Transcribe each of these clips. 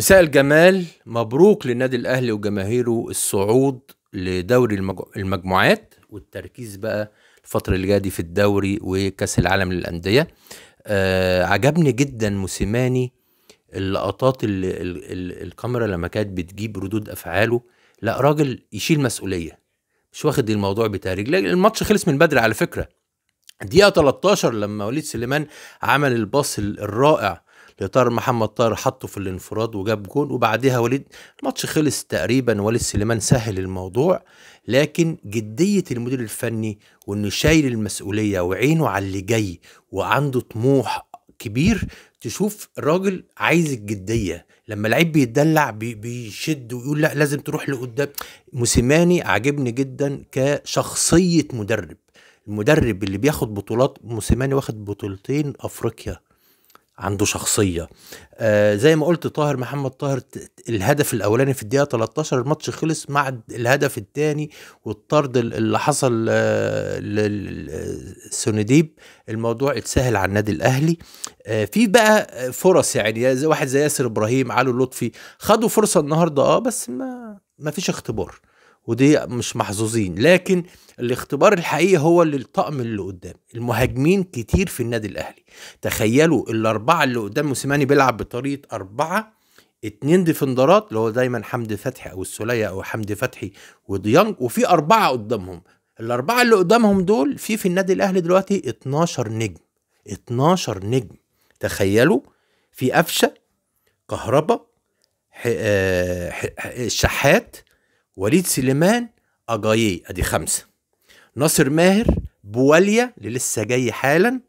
مساء الجمال مبروك للنادي الاهلي وجماهيره الصعود لدوري المجموعات والتركيز بقى الفتره اللي جايه دي في الدوري وكاس العالم للانديه آه عجبني جدا موسيماني اللقطات اللي الكاميرا لما كانت بتجيب ردود افعاله لا راجل يشيل مسؤوليه مش واخد الموضوع بتهريج الماتش خلص من بدري على فكره دقيقه 13 لما وليد سليمان عمل الباص الرائع لطاهر محمد طاهر حطه في الانفراد وجاب جون وبعدها وليد الماتش خلص تقريبا وليد سليمان سهل الموضوع لكن جديه المدير الفني وانه شايل المسؤوليه وعينه على اللي جاي وعنده طموح كبير تشوف راجل عايز الجديه لما لعيب بيتدلع بيشد ويقول لا لازم تروح لقدام موسيماني عجبني جدا كشخصيه مدرب المدرب اللي بياخد بطولات موسيماني واخد بطولتين افريقيا عنده شخصيه آه زي ما قلت طاهر محمد طاهر الهدف الاولاني في الدقيقه 13 الماتش خلص مع الهدف الثاني والطرد اللي حصل آه للسونديب آه، الموضوع اتسهل على النادي الاهلي آه في بقى فرص يعني زي واحد زي ياسر ابراهيم علو لطفي خدوا فرصه النهارده اه بس ما ما فيش اختبار ودي مش محظوظين لكن الاختبار الحقيقي هو للطقم اللي قدام المهاجمين كتير في النادي الاهلي تخيلوا الاربعه اللي قدام موسيماني بيلعب بطريقه اربعه اتنين ديفندرات اللي هو دايما حمدي فتحي او السوليه او حمدي فتحي وديانج وفي اربعه قدامهم الاربعه اللي قدامهم دول في في النادي الاهلي دلوقتي 12 نجم 12 نجم تخيلوا في قفشه كهربا الشحات آه، وليد سليمان أجاي أدي خمسة ناصر ماهر بواليا اللي لسه جاي حالا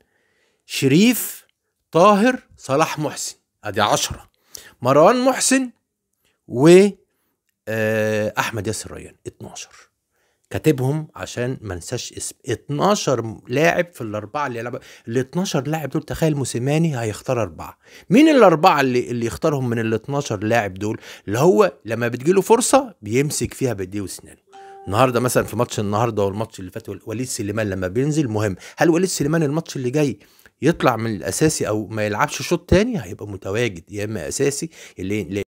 شريف طاهر صلاح محسن أدي عشرة مروان محسن و آه، أحمد ياسر ريان 12 كاتبهم عشان ما انساش اسم 12 لاعب في الاربعه اللي لعب ال 12 لاعب دول تخيل موسيماني هيختار اربعه مين الاربعه اللي اللي يختارهم من ال 12 لاعب دول اللي هو لما بتجي له فرصه بيمسك فيها بايديه وسنانه النهارده مثلا في ماتش النهارده والماتش اللي فات وليد سليمان لما بينزل مهم هل وليد سليمان الماتش اللي جاي يطلع من الاساسي او ما يلعبش شوط تاني هيبقى متواجد يا اما اساسي اللي